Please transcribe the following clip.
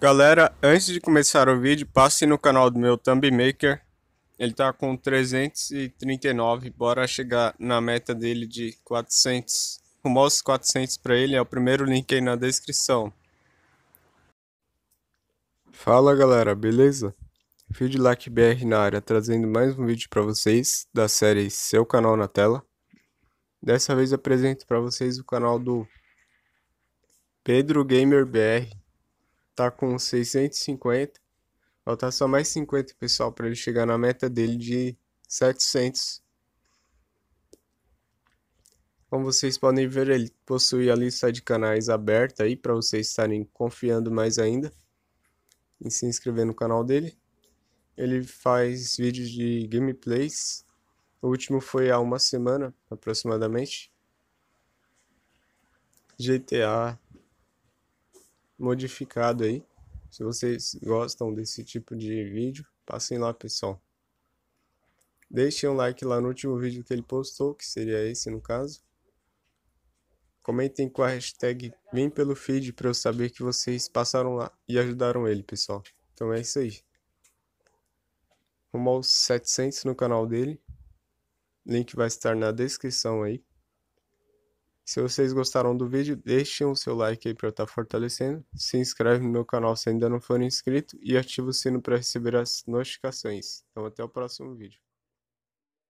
Galera, antes de começar o vídeo, passe no canal do meu Thumb Maker. Ele tá com 339, bora chegar na meta dele de 400. Rumo aos 400 para ele, é o primeiro link aí na descrição. Fala galera, beleza? Feedlac BR na área, trazendo mais um vídeo para vocês da série Seu Canal na Tela. Dessa vez apresento para vocês o canal do Pedro Gamer BR tá com 650. Falta só mais 50, pessoal, para ele chegar na meta dele de 700. Como vocês podem ver, ele possui a lista de canais aberta aí para vocês estarem confiando mais ainda em se inscrever no canal dele. Ele faz vídeos de gameplays. O último foi há uma semana aproximadamente. GTA modificado aí. Se vocês gostam desse tipo de vídeo, passem lá, pessoal. Deixem um like lá no último vídeo que ele postou, que seria esse no caso. Comentem com a hashtag Vim pelo feed para eu saber que vocês passaram lá e ajudaram ele, pessoal. Então é isso aí. Rumo aos 700 no canal dele. Link vai estar na descrição aí. Se vocês gostaram do vídeo, deixem o seu like aí para estar tá fortalecendo. Se inscreve no meu canal se ainda não for inscrito e ativa o sino para receber as notificações. Então até o próximo vídeo.